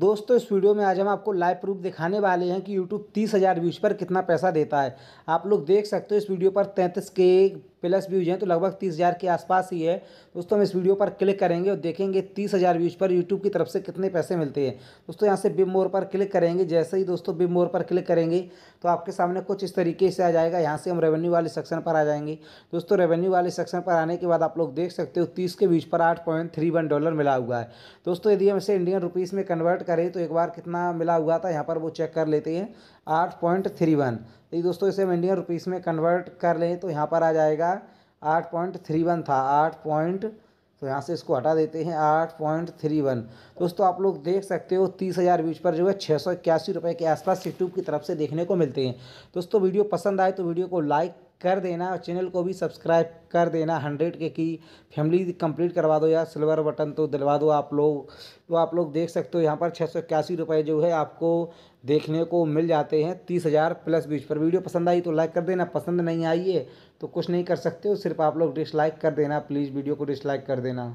दोस्तों इस वीडियो में आज हम आपको लाइव प्रूफ दिखाने वाले हैं कि YouTube तीस हज़ार व्यूज़ पर कितना पैसा देता है आप लोग देख सकते हो इस वीडियो पर तैंतीस के प्लस व्यूज हैं तो लगभग तीस हज़ार के आसपास ही है दोस्तों हम इस वीडियो पर क्लिक करेंगे और देखेंगे तीस हज़ार व्यूज पर यूट्यूब की तरफ से कितने पैसे मिलते हैं दोस्तों यहाँ से बिम मोर पर क्लिक करेंगे जैसे ही दोस्तों बिम मोर पर क्लिक करेंगे तो आपके सामने कुछ इस तरीके से आ जाएगा यहाँ से हम रेवेन्यू वाले सेक्शन पर आ जाएंगे दोस्तों रेवेन्यू वाले सेक्शन पर आने के बाद आप लोग देख सकते हो तीस के व्यूज पर आठ डॉलर मिला हुआ है दोस्तों यदि हम इसे इंडियन रुपीज़ में कन्वर्ट करें तो एक बार कितना मिला हुआ था यहाँ पर वो चेक कर लेते हैं आठ पॉइंट थ्री वन यदि दोस्तों इसे हम इंडियन रुपीज़ में कन्वर्ट कर लें तो यहाँ पर आ जाएगा आठ पॉइंट थ्री वन था आठ पॉइंट तो यहाँ से इसको हटा देते हैं आठ पॉइंट थ्री वन दोस्तों आप लोग देख सकते हो तीस हज़ार बीच पर जो है छः सौ इक्यासी रुपये के आसपास यूट्यूब की तरफ से देखने को मिलते हैं दोस्तों वीडियो पसंद आए तो वीडियो को लाइक कर देना और चैनल को भी सब्सक्राइब कर देना हंड्रेड के की फैमिली कंप्लीट करवा दो यार सिल्वर बटन तो दिलवा दो आप लोग तो आप लोग देख सकते हो यहाँ पर छः सौ इक्यासी रुपये जो है आपको देखने को मिल जाते हैं तीस हज़ार प्लस बीच पर वीडियो पसंद आई तो लाइक कर देना पसंद नहीं आई है तो कुछ नहीं कर सकते हो सिर्फ आप लोग डिसलाइक कर देना प्लीज़ वीडियो को डिसलाइक कर देना